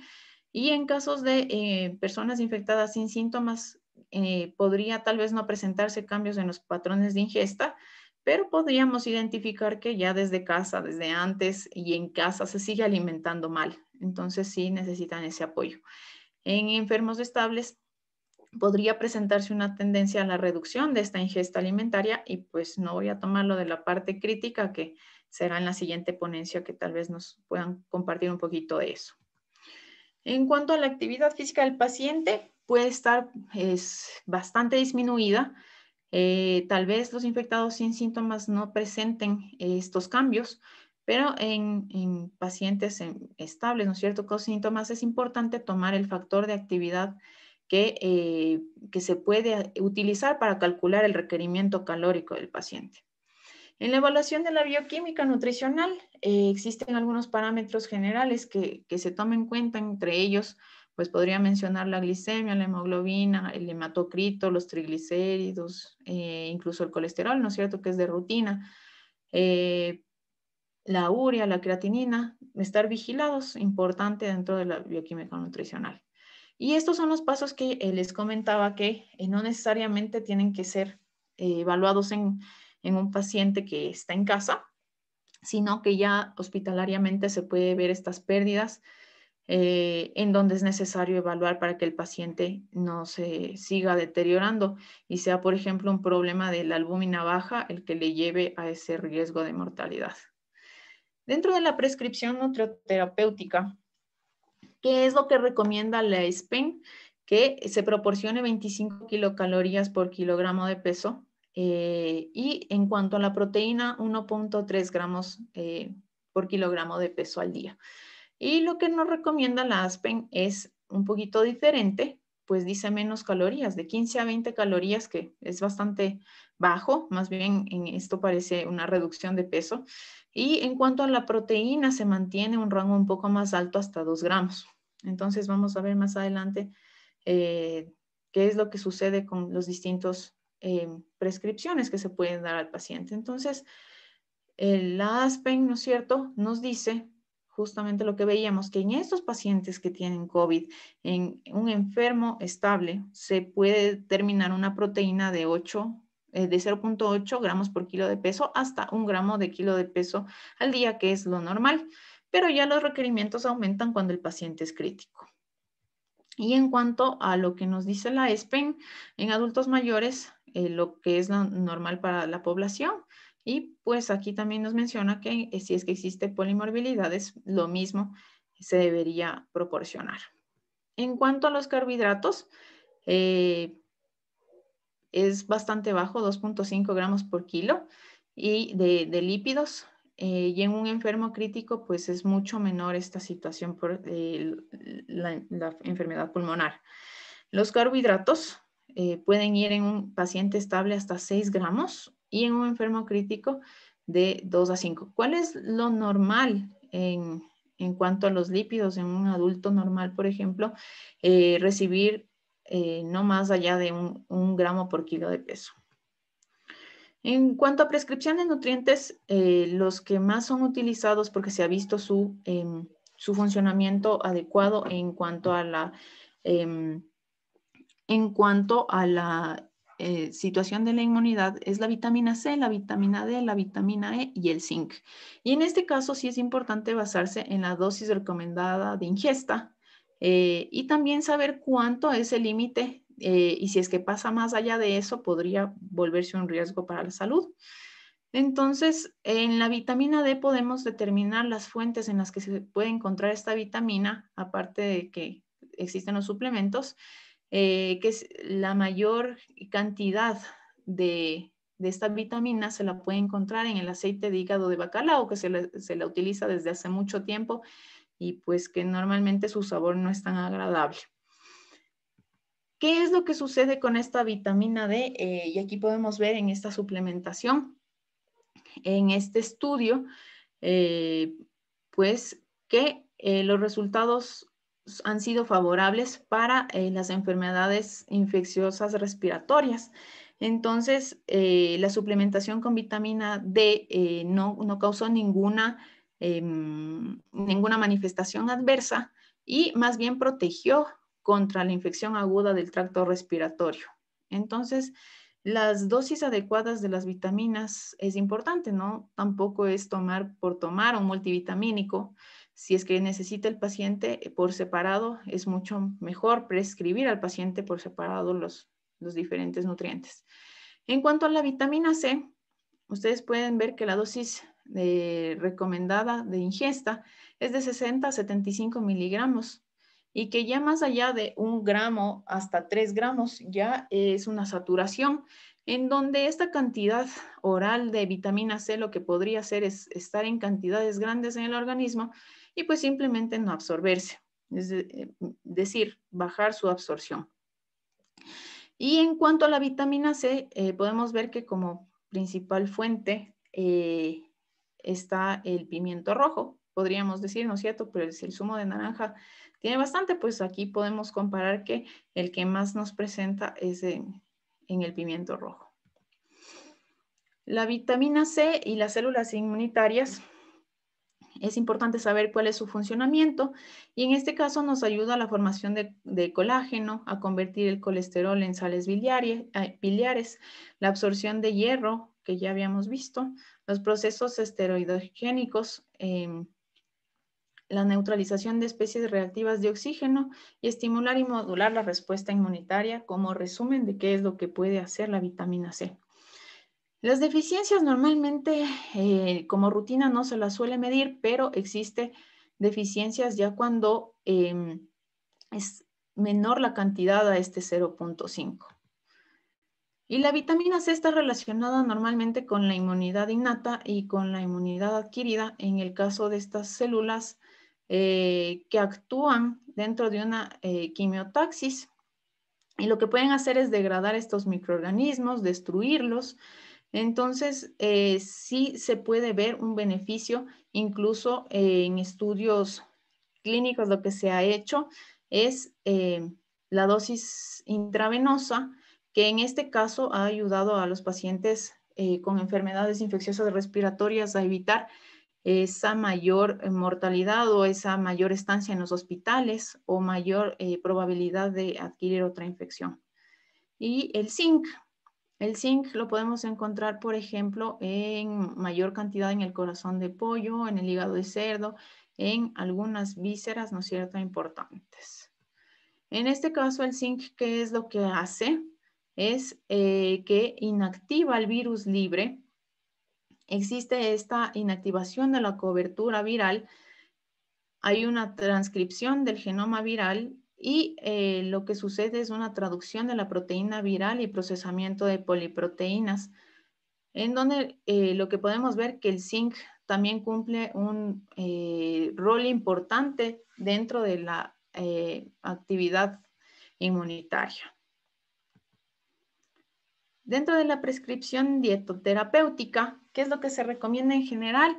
Y en casos de eh, personas infectadas sin síntomas, eh, podría tal vez no presentarse cambios en los patrones de ingesta, pero podríamos identificar que ya desde casa, desde antes y en casa se sigue alimentando mal. Entonces sí necesitan ese apoyo. En enfermos estables podría presentarse una tendencia a la reducción de esta ingesta alimentaria y pues no voy a tomarlo de la parte crítica que será en la siguiente ponencia que tal vez nos puedan compartir un poquito de eso. En cuanto a la actividad física del paciente, puede estar es bastante disminuida, eh, tal vez los infectados sin síntomas no presenten estos cambios, pero en, pacientes estables, ¿no es cierto?, con síntomas es importante tomar el factor de actividad eh, que, se puede utilizar para calcular el requerimiento calórico del paciente. En la evaluación de la bioquímica nutricional eh, existen algunos parámetros generales que, que, se toman en cuenta, entre ellos pues podría mencionar la glicemia, la hemoglobina, el hematocrito, los triglicéridos, eh, incluso el colesterol, ¿no es cierto?, que es de rutina, eh, la urea, la creatinina, estar vigilados, importante dentro de la bioquímica nutricional. Y estos son los pasos que eh, les comentaba que no necesariamente tienen que ser evaluados en, en un paciente que está en casa, sino que ya hospitalariamente se puede ver estas pérdidas eh, en donde es necesario evaluar para que el paciente no se siga deteriorando y sea, por ejemplo, un problema de la albúmina baja el que le lleve a ese riesgo de mortalidad. Dentro de la prescripción nutroterapéutica, ¿qué es lo que recomienda la SPEN? Que se proporcione 25 kilocalorías por kilogramo de peso eh, y en cuanto a la proteína, 1.3 gramos eh, por kilogramo de peso al día. Y lo que nos recomienda la Aspen es un poquito diferente, pues dice menos calorías, de 15 a 20 calorías, que es bastante bajo, más bien en esto parece una reducción de peso. Y en cuanto a la proteína, se mantiene un rango un poco más alto hasta 2 gramos. Entonces vamos a ver más adelante eh, qué es lo que sucede con los distintos eh, prescripciones que se pueden dar al paciente. Entonces, eh, la ASPEN, ¿no es cierto?, nos dice justamente lo que veíamos, que en estos pacientes que tienen COVID, en un enfermo estable, se puede terminar una proteína de eh, de 0.8 gramos por kilo de peso hasta un gramo de kilo de peso al día, que es lo normal, pero ya los requerimientos aumentan cuando el paciente es crítico. Y en cuanto a lo que nos dice la ESPEN, en adultos mayores, eh, lo que es lo normal para la población, y pues aquí también nos menciona que eh, si es que existe polimorbilidades lo mismo se debería proporcionar. En cuanto a los carbohidratos, eh, es bastante bajo, 2.5 gramos por kilo y de, lípidos. Eh, y en un enfermo crítico, pues es mucho menor esta situación por la, la, enfermedad pulmonar. Los carbohidratos pueden ir en un paciente estable hasta 6 gramos y en un enfermo crítico de 2 a 5. ¿Cuál es lo normal en, en cuanto a los lípidos en un adulto normal, por ejemplo? Eh, recibir eh, no más allá de un, gramo por kilo de peso. En cuanto a prescripción de nutrientes, eh, los que más son utilizados porque se ha visto su, em, su funcionamiento adecuado en cuanto a la em, en cuanto a la eh, situación de la inmunidad es la vitamina C, la vitamina D, la vitamina E y el zinc. Y en este caso sí es importante basarse en la dosis recomendada de ingesta eh, y también saber cuánto es el límite eh, y si es que pasa más allá de eso podría volverse un riesgo para la salud. Entonces, en la vitamina D podemos determinar las fuentes en las que se puede encontrar esta vitamina, aparte de que existen los suplementos, eh, que es la mayor cantidad de, esta vitamina se la puede encontrar en el aceite de hígado de bacalao, que se la, utiliza desde hace mucho tiempo y pues que normalmente su sabor no es tan agradable. ¿Qué es lo que sucede con esta vitamina D? Eh, y aquí podemos ver en esta suplementación, en este estudio, eh, pues que los resultados han sido favorables para eh, las enfermedades infecciosas respiratorias. Entonces, eh, la suplementación con vitamina D eh, no, no, causó ninguna, em, ninguna manifestación adversa y más bien protegió contra la infección aguda del tracto respiratorio. Entonces, las dosis adecuadas de las vitaminas es importante, ¿no? Tampoco es tomar por tomar un multivitamínico. Si es que necesita el paciente eh, por separado, es mucho mejor prescribir al paciente por separado los, diferentes nutrientes. En cuanto a la vitamina C, ustedes pueden ver que la dosis de, recomendada de ingesta es de 60 a 75 miligramos y que ya más allá de un gramo hasta tres gramos ya es una saturación, en donde esta cantidad oral de vitamina C lo que podría hacer es estar en cantidades grandes en el organismo y pues simplemente no absorberse, es eh, decir, bajar su absorción. Y en cuanto a la vitamina C, eh, podemos ver que como principal fuente eh, está el pimiento rojo, podríamos decir, ¿no es cierto? Pero si el zumo de naranja tiene bastante, pues aquí podemos comparar que el que más nos presenta es en el pimiento rojo. La vitamina C y las células inmunitarias es importante saber cuál es su funcionamiento y en este caso nos ayuda a la formación de, colágeno, a convertir el colesterol en sales eh, biliares, la absorción de hierro, que ya habíamos visto, los procesos esteroidogénicos, em, la neutralización de especies reactivas de oxígeno y estimular y modular la respuesta inmunitaria como resumen de qué es lo que puede hacer la vitamina C. Las deficiencias normalmente eh, como rutina no se las suele medir, pero existe deficiencias ya cuando em, es menor la cantidad a este 0.5. Y la vitamina C está relacionada normalmente con la inmunidad innata y con la inmunidad adquirida en el caso de estas células eh, que actúan dentro de una eh, quimiotaxis. Y lo que pueden hacer es degradar estos microorganismos, destruirlos entonces, eh, sí se puede ver un beneficio, incluso eh, en estudios clínicos lo que se ha hecho es eh, la dosis intravenosa, que en este caso ha ayudado a los pacientes con enfermedades infecciosas respiratorias a evitar esa mayor mortalidad o esa mayor estancia en los hospitales o mayor probabilidad de adquirir otra infección. Y el zinc, el zinc lo podemos encontrar, por ejemplo, en mayor cantidad en el corazón de pollo, en el hígado de cerdo, en algunas vísceras, ¿no es cierto?, importantes. En este caso, el zinc, ¿qué es lo que hace? Es eh, que inactiva el virus libre. Existe esta inactivación de la cobertura viral. Hay una transcripción del genoma viral y eh, lo que sucede es una traducción de la proteína viral y procesamiento de poliproteínas, en donde eh, lo que podemos ver que el zinc también cumple un eh, rol importante dentro de la actividad inmunitaria. Dentro de la prescripción dietoterapéutica, ¿qué es lo que se recomienda en general?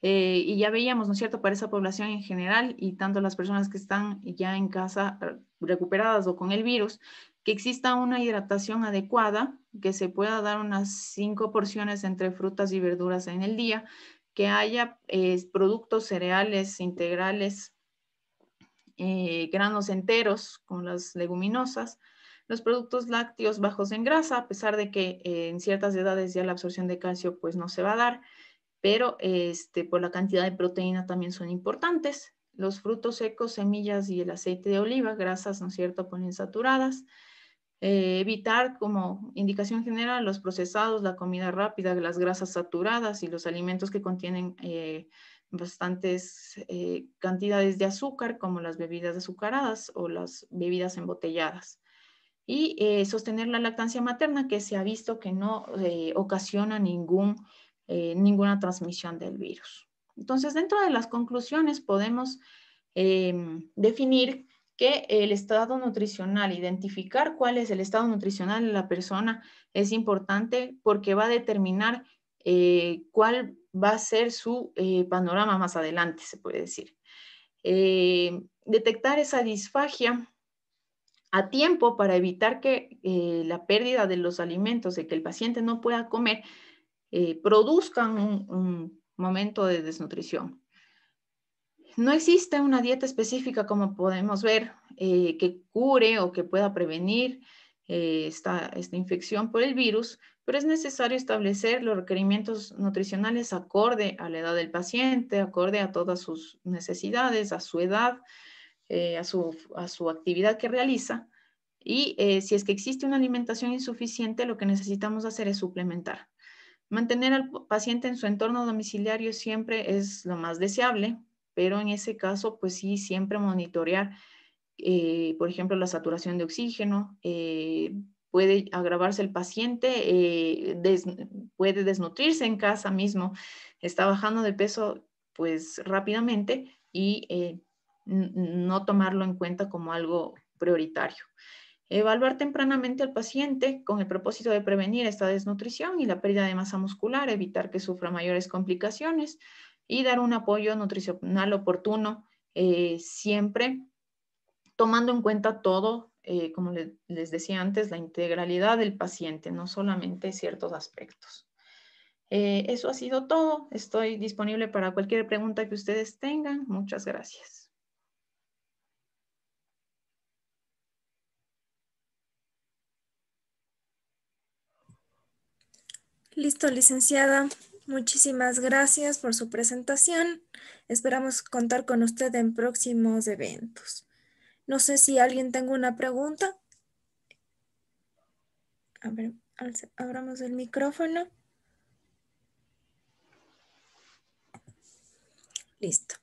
Eh, y ya veíamos, ¿no es cierto?, para esa población en general y tanto las personas que están ya en casa eh, recuperadas o con el virus, que exista una hidratación adecuada, que se pueda dar unas cinco porciones entre frutas y verduras en el día, que haya eh, productos cereales integrales, granos enteros, con las leguminosas, los productos lácteos bajos en grasa, a pesar de que en ciertas edades ya la absorción de calcio pues no se va a dar, pero este, por pues, la cantidad de proteína también son importantes. Los frutos secos, semillas y el aceite de oliva, grasas, ¿no es cierto?, ponen saturadas. Eh, evitar como indicación general los procesados, la comida rápida, las grasas saturadas y los alimentos que contienen eh, bastantes eh, cantidades de azúcar, como las bebidas azucaradas o las bebidas embotelladas. Y sostener la lactancia materna, que se ha visto que no ocasiona ningún eh, ninguna transmisión del virus. Entonces, dentro de las conclusiones podemos eh, definir que el estado nutricional, identificar cuál es el estado nutricional de la persona es importante porque va a determinar eh, cuál va a ser su panorama más adelante, se puede decir. detectar esa disfagia a tiempo para evitar que la pérdida de los alimentos, de que el paciente no pueda comer, eh, produzcan un, momento de desnutrición. No existe una dieta específica, como podemos ver, eh, que cure o que pueda prevenir eh, esta, infección por el virus, pero es necesario establecer los requerimientos nutricionales acorde a la edad del paciente, acorde a todas sus necesidades, a su edad, a, su, actividad que realiza. Y si es que existe una alimentación insuficiente, lo que necesitamos hacer es suplementar. Mantener al paciente en su entorno domiciliario siempre es lo más deseable, pero en ese caso, pues sí, siempre monitorear, eh, por ejemplo, la saturación de oxígeno, eh, puede agravarse el paciente, eh, puede desnutrirse en casa mismo, está bajando de peso pues rápidamente y no tomarlo en cuenta como algo prioritario. Evaluar tempranamente al paciente con el propósito de prevenir esta desnutrición y la pérdida de masa muscular, evitar que sufra mayores complicaciones y dar un apoyo nutricional oportuno eh, siempre tomando en cuenta todo, eh, como les decía antes, la integralidad del paciente, no solamente ciertos aspectos. Eh, eso ha sido todo. Estoy disponible para cualquier pregunta que ustedes tengan. Muchas gracias. Listo, licenciada. Muchísimas gracias por su presentación. Esperamos contar con usted en próximos eventos. No sé si alguien tenga una pregunta. A ver, abramos el micrófono. Listo.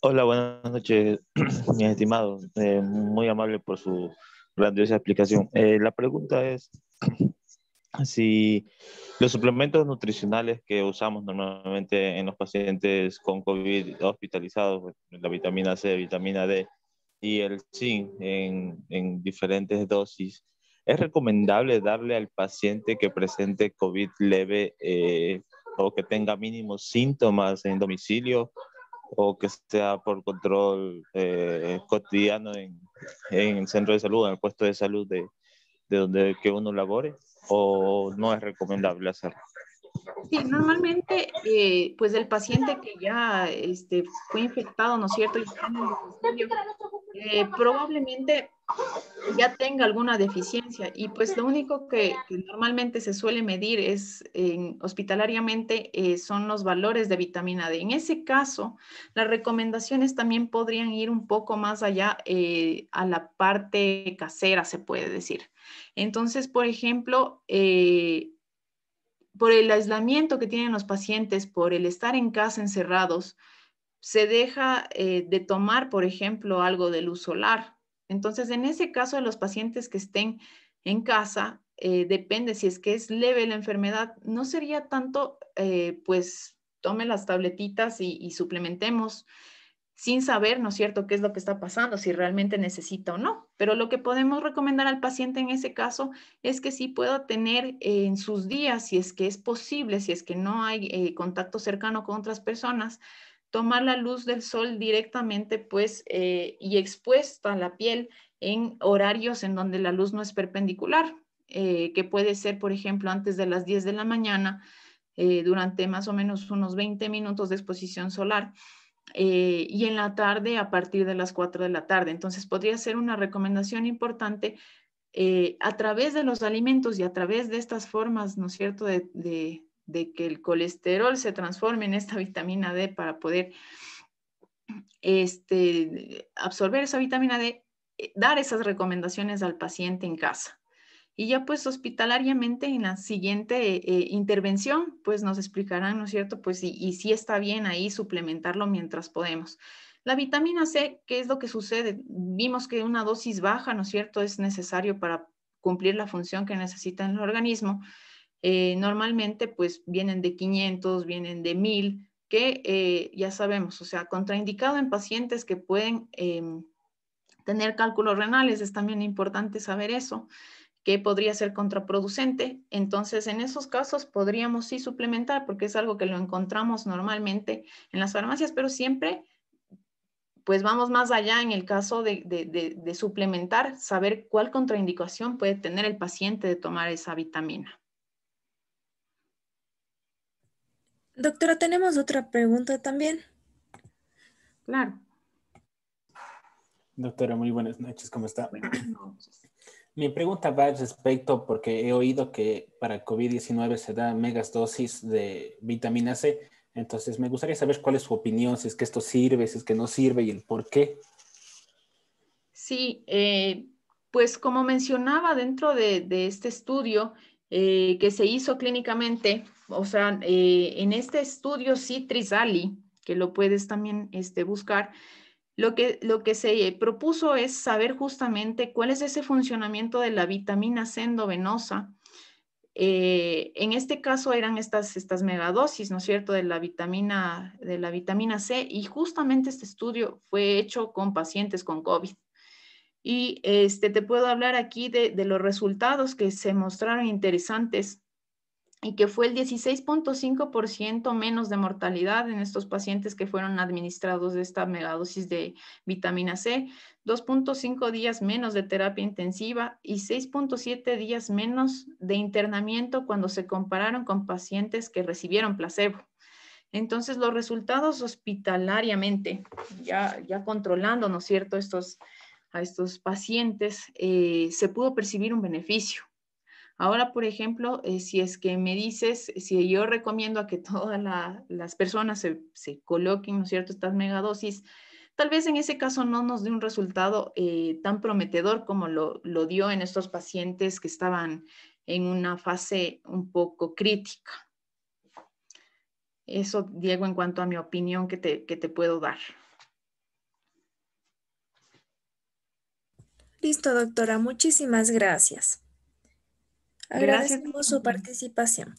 Hola, buenas noches, mi estimado. Eh, muy amable por su esa explicación. Eh, la pregunta es si los suplementos nutricionales que usamos normalmente en los pacientes con COVID hospitalizados, pues, la vitamina C, vitamina D y el zinc en, diferentes dosis, ¿es recomendable darle al paciente que presente COVID leve eh, o que tenga mínimos síntomas en domicilio o que sea por control eh, cotidiano en, el centro de salud, en el puesto de salud de, de donde que uno labore, o no es recomendable hacerlo. Sí, normalmente, eh, pues el paciente que ya este, fue infectado, ¿no es cierto? Eh, probablemente ya tenga alguna deficiencia y pues lo único que, normalmente se suele medir es hospitalariamente eh, son los valores de vitamina D. En ese caso, las recomendaciones también podrían ir un poco más allá a la parte casera, se puede decir. Entonces, por ejemplo, por el aislamiento que tienen los pacientes, por el estar en casa encerrados, se deja eh, de tomar, por ejemplo, algo de luz solar. Entonces, en ese caso, de los pacientes que estén en casa, eh, depende si es que es leve la enfermedad, no sería tanto, eh, pues, tome las tabletitas y suplementemos sin saber, ¿no es cierto?, qué es lo que está pasando, si realmente necesita o no. Pero lo que podemos recomendar al paciente en ese caso es que sí pueda tener eh, en sus días, si es que es posible, si es que no hay eh, contacto cercano con otras personas, tomar la luz del sol directamente, pues, eh, y expuesta a la piel en horarios en donde la luz no es perpendicular, que puede ser, por ejemplo, antes de las 10 de la mañana, durante más o menos unos 20 minutos de exposición solar. Eh, y en la tarde a partir de las 4 de la tarde. Entonces podría ser una recomendación importante eh, a través de los alimentos y a través de estas formas, ¿no es cierto?, de, que el colesterol se transforme en esta vitamina D para poder este, absorber esa vitamina D, eh, dar esas recomendaciones al paciente en casa. Y ya pues hospitalariamente en la siguiente eh, eh, intervención, pues nos explicarán, ¿no es cierto? Pues y, si está bien ahí suplementarlo mientras podemos. La vitamina C, ¿qué es lo que sucede? Vimos que una dosis baja, ¿no es cierto?, es necesario para cumplir la función que necesita el organismo. Eh, normalmente, pues vienen de 500, vienen de 1000, que ya sabemos, o sea, contraindicado en pacientes que pueden em, tener cálculos renales, es también importante saber eso que podría ser contraproducente. Entonces, en esos casos podríamos sí suplementar porque es algo que lo encontramos normalmente en las farmacias, pero siempre pues vamos más allá en el caso de, suplementar, saber cuál contraindicación puede tener el paciente de tomar esa vitamina. Doctora, tenemos otra pregunta también. Claro. Doctora, muy buenas noches, ¿cómo está? Mi pregunta va al respecto porque he oído que para COVID-19 se da megas dosis de vitamina C. Entonces, me gustaría saber cuál es su opinión, si es que esto sirve, si es que no sirve y el por qué. Sí, eh, pues como mencionaba dentro de, este estudio eh, que se hizo clínicamente, o sea, eh, en este estudio sí que lo puedes también este, buscar, lo que, lo que se propuso es saber justamente cuál es ese funcionamiento de la vitamina C endovenosa. Eh, en este caso eran estas, estas megadosis, ¿no es cierto?, de la, vitamina, de la vitamina C y justamente este estudio fue hecho con pacientes con COVID. Y este, te puedo hablar aquí de, de los resultados que se mostraron interesantes y que fue el 16.5% menos de mortalidad en estos pacientes que fueron administrados de esta megadosis de vitamina C, 2.5 días menos de terapia intensiva y 6.7 días menos de internamiento cuando se compararon con pacientes que recibieron placebo. Entonces, los resultados hospitalariamente, ya, ya controlando, ¿no es cierto?, estos, a estos pacientes, eh, se pudo percibir un beneficio Ahora, por ejemplo, eh, si es que me dices, si yo recomiendo a que todas las personas se, coloquen, ¿no es cierto?, estas megadosis, tal vez en ese caso no nos dé un resultado eh, tan prometedor como lo, dio en estos pacientes que estaban en una fase un poco crítica. Eso, Diego, en cuanto a mi opinión que te puedo dar. Listo, doctora. Muchísimas gracias. Agradecemos su participación.